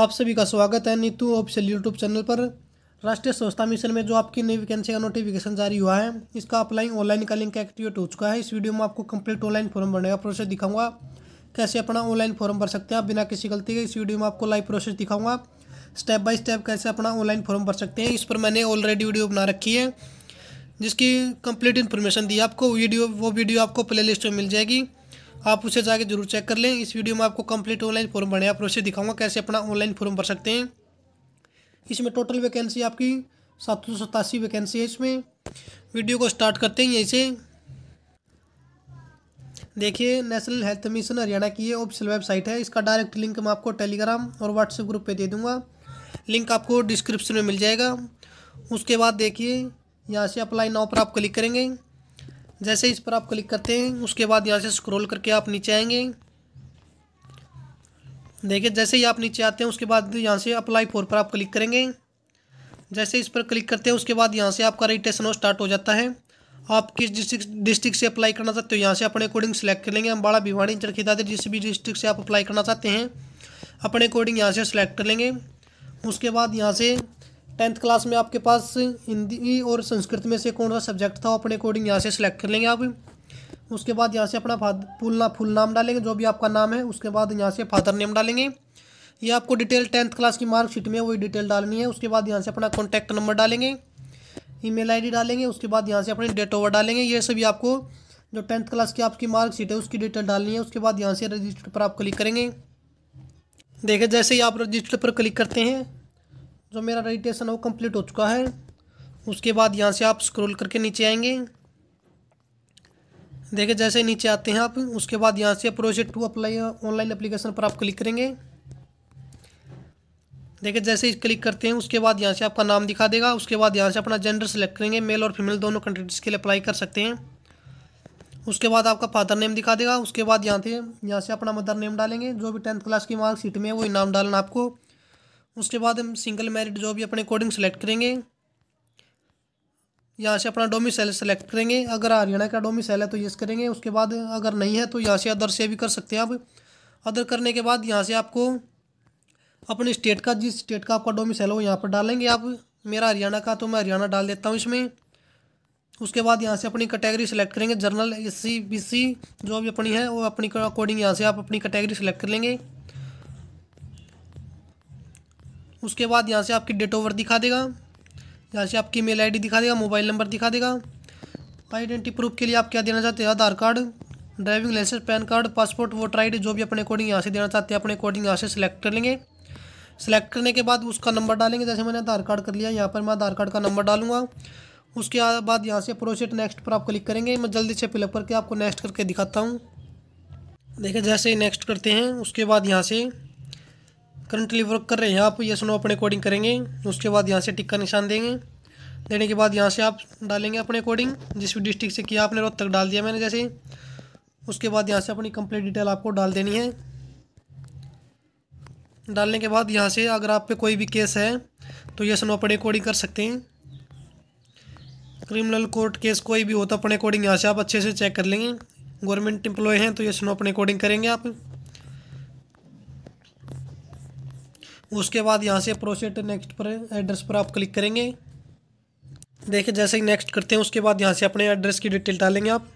आप सभी का स्वागत है नीतू ऑफिशियल यूट्यूब चैनल पर राष्ट्रीय स्वच्छता मिशन में जो आपकी नई वैकेंसी का नोटिफिकेशन जारी हुआ है इसका अप्लाई ऑनलाइन का लिंक एक्टिवेट हो चुका है इस वीडियो में आपको कंप्लीट ऑनलाइन फॉर्म भरने का प्रोसेस दिखाऊंगा कैसे अपना ऑनलाइन फॉर्म भर सकते हैं आप बिना किसी गलती के इस वीडियो में आपको लाइव प्रोसेस दिखाऊंगा स्टेप बाय स्टेप कैसे अपना ऑनलाइन फॉर्म भर सकते हैं इस पर मैंने ऑलरेडी वीडियो बना रखी है जिसकी कंप्लीट इन्फॉर्मेशन दी आपको वीडियो वो वीडियो आपको प्ले में मिल जाएगी आप उसे जाके जरूर चेक कर लें इस वीडियो में आपको कंप्लीट ऑनलाइन फॉर्म भरने आप प्रोसेस दिखाऊंगा कैसे अपना ऑनलाइन फॉर्म भर सकते हैं इसमें टोटल वैकेंसी आपकी सात सौ सतासी वैकेंसी है इसमें वीडियो को स्टार्ट करते हैं यहीं से देखिए नेशनल हेल्थ मिशन हरियाणा की ये ऑफिशियल वेबसाइट है इसका डायरेक्ट लिंक मैं आपको टेलीग्राम और व्हाट्सएप ग्रुप पर दे दूँगा लिंक आपको डिस्क्रिप्शन में मिल जाएगा उसके बाद देखिए यहाँ से अप्लाई नाव पर आप क्लिक करेंगे जैसे इस पर आप क्लिक करते हैं उसके बाद यहाँ से स्क्रॉल करके आप नीचे आएंगे देखिए जैसे ही आप नीचे आते हैं उसके बाद यहाँ से अप्लाई फोर पर आप क्लिक करेंगे जैसे इस पर क्लिक करते हैं उसके बाद यहाँ से आपका रजिस्ट्रेशन स्टार्ट हो जाता है आप किस डिस्ट्रिक्ट डिस्ट्रिक्ट से अप्लाई करना चाहते हो यहाँ से अपने अकॉर्डिंग सेलेक्ट कर लेंगे अम्बाड़ा भिवाड़ी चरखीदादे जिस भी डिस्ट्रिक्ट से आप अप्लाई करना चाहते हैं अपने अकॉर्डिंग यहाँ से सेलेक्ट कर लेंगे उसके बाद यहाँ से टेंथ क्लास में आपके पास हिंदी और संस्कृत में से कौन सा सब्जेक्ट था अपने अकॉर्डिंग यहाँ से सिलेक्ट कर लेंगे आप उसके बाद यहाँ से अपना फुल ना फुल नाम डालेंगे जो भी आपका नाम है उसके बाद यहाँ से फादर नेम डालेंगे ये आपको डिटेल टेंथ क्लास की मार्कशीट में वही डिटेल डालनी है उसके बाद यहाँ से अपना कॉन्टैक्ट नंबर डालेंगे ईमेल आईडी डालेंगे उसके बाद यहाँ से अपनी डेट ओवर डालेंगे ये सभी आपको जो टेंथ क्लास की आपकी मार्कशीट है उसकी डिटेल डालनी है उसके बाद यहाँ से रजिस्टर पर आप क्लिक करेंगे देखिए जैसे ही आप रजिस्टर पर क्लिक करते हैं जो मेरा रजिस्ट्रेशन है वो कंप्लीट हो चुका है उसके बाद यहाँ से आप स्क्रॉल करके नीचे आएंगे देखिए जैसे नीचे आते हैं आप उसके बाद यहाँ से project to apply online application पर आप क्लिक करेंगे देखिए जैसे ही क्लिक करते हैं उसके बाद यहाँ से आपका नाम दिखा देगा उसके बाद यहाँ से अपना जेंडर सेलेक्ट करेंगे मेल और फीमेल दोनों कैंडिडेट्स के लिए अप्लाई कर सकते हैं उसके बाद आपका फादर नेम दिखा देगा उसके बाद यहाँ से यहाँ से अपना मदर नेम डालेंगे जो भी टेंथ क्लास की मार्कशीट में है वो इनाम डालना आपको उसके बाद हम सिंगल मैरिड जॉब भी अपने अकॉर्डिंग सेलेक्ट करेंगे यहाँ से अपना डोमिसल सेलेक्ट करेंगे अगर हरियाणा का डोमिसल है तो यस करेंगे उसके बाद अगर नहीं है तो यहाँ से अदर से भी कर सकते हैं आप अदर करने के बाद यहाँ से आपको अपने स्टेट का जिस स्टेट का आपका डोमिसाइल हो यहाँ पर डालेंगे आप मेरा हरियाणा का तो मैं हरियाणा डाल देता हूँ इसमें उसके बाद यहाँ से अपनी कैटेगरी सेलेक्ट करेंगे general S C B C जो भी अपनी है वो अपनी अकॉर्डिंग यहाँ से आप अपनी कैटेगरी सेलेक्ट कर लेंगे उसके बाद यहाँ से आपकी डेट ऑफ बर्थ दिखा देगा यहाँ से आपकी मेल आईडी दिखा देगा मोबाइल नंबर दिखा देगा आइडेंटिटी प्रूफ के लिए आप क्या देना चाहते हैं Aadhaar card driving licence PAN card passport voter I जो भी अपने अकॉर्डिंग यहाँ से देना चाहते हैं अपने अकॉर्डिंग यहाँ से सिलेक्ट कर लेंगे सिलेक्ट करने के बाद उसका नंबर डालेंगे जैसे मैंने आधार कार्ड कर लिया यहाँ पर मैं आधार कार्ड का नंबर डालूंगा उसके बाद यहाँ से प्रोसेट नेक्स्ट पर आप क्लिक करेंगे मैं जल्दी से फिलअप करके आपको नेक्स्ट करके दिखाता हूँ देखिए जैसे ही नेक्स्ट करते हैं उसके बाद यहाँ से करंटली वर्क कर रहे हैं आप ये सुनो अपने अकॉर्डिंग करेंगे उसके बाद यहाँ से टिक का निशान देंगे देने के बाद यहाँ से आप डालेंगे अपने अकॉर्डिंग जिस भी डिस्ट्रिक्ट से किया आपने रोहतक डाल दिया मैंने जैसे उसके बाद यहाँ से अपनी कंप्लीट डिटेल आपको डाल देनी है डालने के बाद यहाँ से अगर आप पे कोई भी केस है तो ये सुनो अपने अकॉर्डिंग कर सकते हैं क्रिमिनल कोर्ट केस कोई भी हो तो अपने अकॉर्डिंग यहाँ से आप अच्छे से चेक कर लेंगे गवर्नमेंट एम्प्लॉय हैं तो ये सुनो अपने अकॉर्डिंग करेंगे आप उसके बाद यहाँ से प्रोसेट नेक्स्ट पर एड्रेस पर आप क्लिक करेंगे देखिए जैसे ही नेक्स्ट करते हैं उसके बाद यहाँ से अपने एड्रेस की डिटेल डालेंगे आप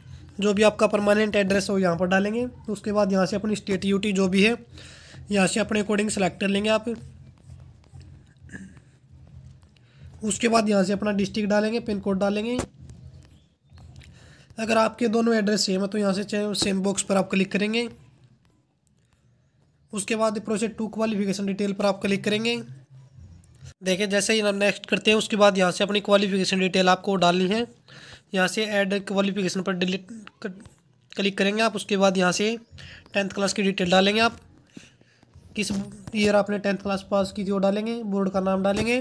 जो भी आपका परमानेंट एड्रेस है वो यहाँ पर डालेंगे उसके बाद यहाँ से अपनी स्टेट यूटी जो भी है यहाँ से अपने अकॉर्डिंग सेलेक्ट कर लेंगे आप उसके बाद यहाँ से अपना डिस्ट्रिक्ट डालेंगे पिन कोड डालेंगे अगर आपके दोनों एड्रेस सेम है तो यहाँ से सेम बॉक्स पर आप क्लिक करेंगे उसके बाद प्रोसेस टू क्वालिफिकेशन डिटेल पर आप क्लिक करेंगे देखें जैसे ही हम नेक्स्ट करते हैं उसके बाद यहाँ से अपनी क्वालिफिकेशन डिटेल आपको डालनी है यहाँ से ऐड क्वालिफिकेशन पर डिलीट कर, क्लिक करेंगे आप उसके बाद यहाँ से टेंथ क्लास की डिटेल डालेंगे आप किस ईयर आपने टेंथ क्लास पास की थी वो डालेंगे बोर्ड का नाम डालेंगे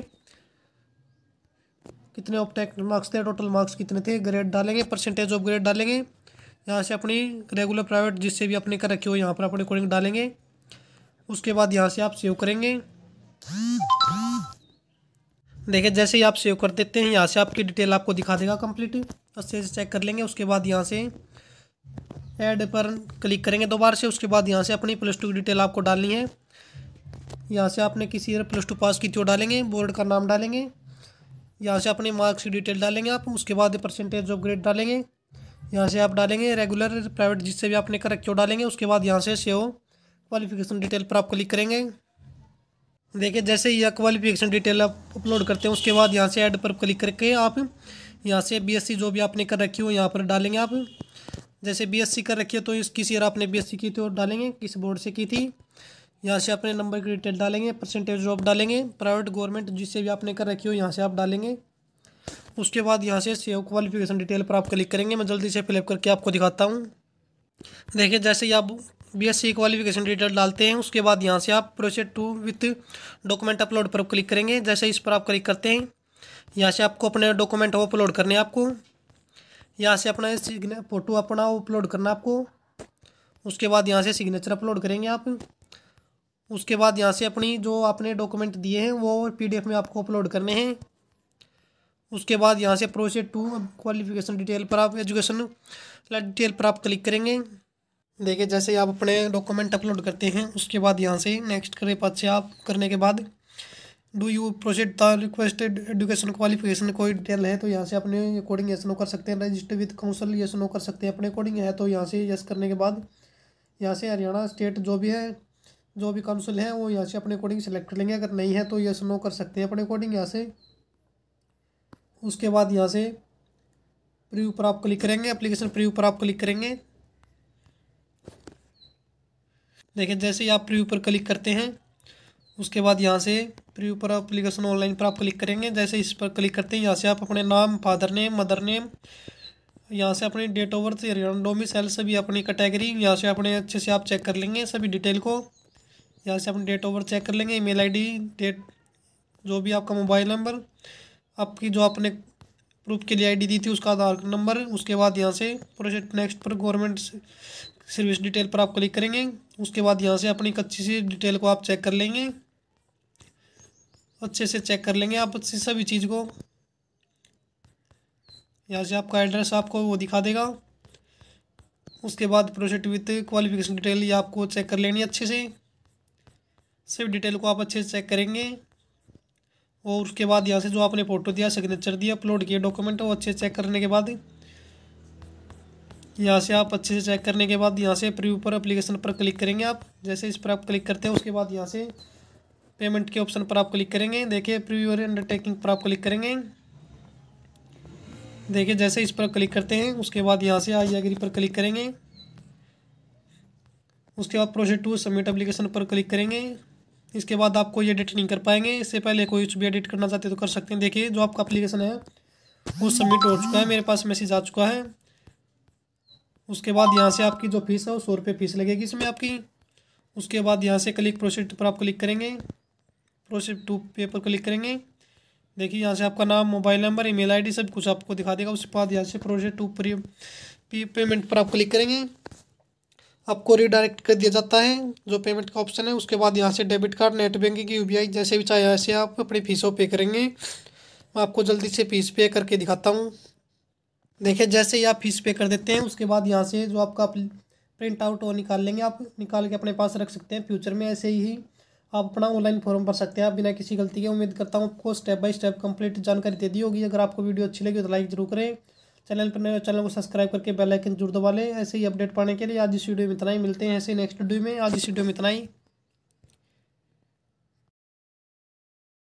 कितने ऑप्टेक्ट मार्क्स थे टोटल मार्क्स कितने थे ग्रेड डालेंगे परसेंटेज ऑफ ग्रेड डालेंगे यहाँ से अपनी रेगुलर प्राइवेट जिससे भी अपने कर रखे हो यहाँ पर अपने अकॉर्डिंग डालेंगे उसके बाद यहाँ से आप सेव करेंगे देखिए जैसे ही आप सेव कर देते हैं यहाँ से आपकी डिटेल आपको दिखा देगा कंप्लीट अच्छे से चेक कर लेंगे उसके बाद यहाँ से ऐड पर क्लिक करेंगे दोबारा से उसके बाद यहाँ से अपनी प्लस टू की डिटेल आपको डालनी है यहाँ से आपने किसी प्लस टू पास की थी डालेंगे बोर्ड का नाम डालेंगे यहाँ से अपने मार्क्स की डिटेल डालेंगे आप उसके बाद परसेंटेज ऑफ ग्रेड डालेंगे यहाँ से आप डालेंगे रेगुलर प्राइवेट जिससे भी आपने करेक्ट जो डालेंगे उसके बाद यहाँ से सेव क्वालिफिकेशन डिटेल पर आप क्लिक करेंगे देखिए जैसे ही यह क्वालिफिकेशन डिटेल आप अपलोड करते हैं उसके बाद यहाँ से ऐड पर क्लिक करके आप यहाँ से बीएससी जो भी आपने कर रखी हो यहाँ पर डालेंगे आप जैसे बीएससी कर रखी है तो इस किस ईयर आपने बीएससी की थी तो और डालेंगे किस बोर्ड से की थी यहाँ से अपने नंबर की डिटेल डालेंगे परसेंटेज जॉब डालेंगे प्राइवेट गवर्नमेंट जिससे भी आपने कर रखी हो यहाँ से आप डालेंगे उसके बाद यहाँ से सेव क्वालिफिकेशन डिटेल पर आप क्लिक करेंगे मैं जल्दी से फिलअप करके आपको दिखाता हूँ देखिए जैसे ही आप बीएससी क्वालिफिकेशन डिटेल डालते हैं उसके बाद यहाँ से आप proceed to with document upload पर क्लिक करेंगे जैसे इस पर आप क्लिक करते हैं यहाँ से आपको अपने डॉक्यूमेंट अपलोड करने आपको यहाँ से अपना सिग्ने फ़ोटो अपना अपलोड करना आपको उसके बाद यहाँ से सिग्नेचर अपलोड करेंगे आप उसके बाद यहाँ से अपनी जो आपने डॉक्यूमेंट दिए हैं वो पीडीएफ में आपको अपलोड करने हैं उसके बाद यहाँ से प्रोसेड टू क्वालिफिकेशन डिटेल पर आप एजुकेशन डिटेल पर आप क्लिक करेंगे देखिए जैसे आप अपने डॉक्यूमेंट अपलोड करते हैं उसके बाद यहाँ से नेक्स्ट करे पास से आप करने के बाद do you proceed the requested education qualification कोई डिटेल है तो यहाँ से अपने अकॉर्डिंग ये नो कर सकते हैं रजिस्टर विद काउंसिल ये नो कर सकते हैं अपने अकॉर्डिंग है तो यहाँ से यस करने के बाद यहाँ से हरियाणा स्टेट जो भी है जो भी काउंसिल है वो यहाँ से अपने अकॉर्डिंग सेलेक्ट कर लेंगे अगर नहीं है तो ये नो कर सकते हैं अपने अकॉर्डिंग यहाँ से उसके बाद यहाँ से प्रीव्यू पर आप क्लिक करेंगे एप्लीकेशन प्रीव्यू पर आप क्लिक करेंगे देखें जैसे ही आप प्रीव्यू पर क्लिक करते हैं उसके बाद यहाँ से प्रीव्यू पर अप्लीकेशन ऑनलाइन पर आप क्लिक करेंगे जैसे इस पर क्लिक करते हैं यहाँ से आप अपने नाम फादर नेम मदर नेम यहाँ से अपनी डेट ऑफ बर्थ सेल सभी अपनी कैटेगरी यहाँ से अपने अच्छे से आप चेक कर लेंगे सभी डिटेल को यहाँ से अपनी डेट ऑफ बर्थ चेक कर लेंगे ईमेल आईडी डेट जो भी आपका मोबाइल नंबर आपकी जो आपने प्रूफ के लिए आईडी दी थी उसका आधार नंबर उसके बाद यहाँ से प्रोजेक्ट नेक्स्ट पर गवर्नमेंट सर्विस डिटेल पर आप क्लिक करेंगे उसके बाद यहाँ से अपनी अच्छी सी डिटेल को आप चेक कर लेंगे अच्छे से चेक कर लेंगे आप अच्छी सभी चीज़ को यहाँ से आपका एड्रेस आपको वो दिखा देगा उसके बाद प्रोसेट विथ क्वालिफिकेशन डिटेल ये आपको चेक कर लेनी अच्छे से सिर्फ डिटेल को आप अच्छे से चेक करेंगे और उसके बाद यहाँ से जो आपने फ़ोटो दिया सिग्नेचर दिया अपलोड किए डॉक्यूमेंट वो अच्छे से चेक करने के बाद यहाँ से आप अच्छे से चेक करने के बाद यहाँ से प्रीव्यू पर एप्लीकेशन पर क्लिक करेंगे आप जैसे इस पर आप क्लिक करते हैं उसके बाद यहाँ से पेमेंट के ऑप्शन पर आप क्लिक करेंगे देखिए प्रीव्यू और अंडरटेकिंग पर आप क्लिक करेंगे देखिए जैसे इस पर क्लिक करते हैं उसके बाद यहाँ से आई एग्री पर क्लिक करेंगे उसके बाद प्रोसेस टू सबमिट एप्लीकेशन पर क्लिक करेंगे इसके बाद आप कोई एडिट नहीं कर पाएंगे इससे पहले कोई कुछ भी एडिट करना चाहते तो कर सकते हैं देखिए जो आपका एप्लीकेशन है वो सबमिट हो चुका है मेरे पास मैसेज आ चुका है उसके बाद यहाँ से आपकी जो फीस है वो सौ रुपये फीस लगेगी इसमें आपकी उसके बाद यहाँ से क्लिक प्रोसेस पर आप क्लिक करेंगे प्रोसेस टू पे पर क्लिक करेंगे देखिए यहाँ से आपका नाम मोबाइल नंबर ईमेल आईडी सब कुछ आपको दिखा देगा उसके बाद यहाँ से प्रोसेस टू पर पेमेंट पर आप क्लिक करेंगे आपको रिडायरेक्ट कर दिया जाता है जो पेमेंट का ऑप्शन है उसके बाद यहाँ से debit card net banking U P I जैसे भी चाहे ऐसे आप अपनी फ़ीसों पे करेंगे मैं आपको जल्दी से फीस पे करके दिखाता हूँ देखिए जैसे ही आप फीस पे कर देते हैं उसके बाद यहाँ से जो आपका प्रिंट आउट वो निकाल लेंगे आप निकाल के अपने पास रख सकते हैं फ्यूचर में ऐसे ही आप अपना ऑनलाइन फॉर्म भर सकते हैं आप बिना किसी गलती के उम्मीद करता हूँ आपको स्टेप बाय स्टेप कंप्लीट जानकारी दे दी होगी अगर आपको वीडियो अच्छी लगी तो लाइक जरूर करें चैनल पर नए चैनल को सब्सक्राइब करके बेल आइकन जरूर दबा लें ऐसे ही अपडेट पाने के लिए आज इस वीडियो में इतना ही मिलते हैं ऐसे नेक्स्ट वीडियो में आज इस वीडियो में इतना ही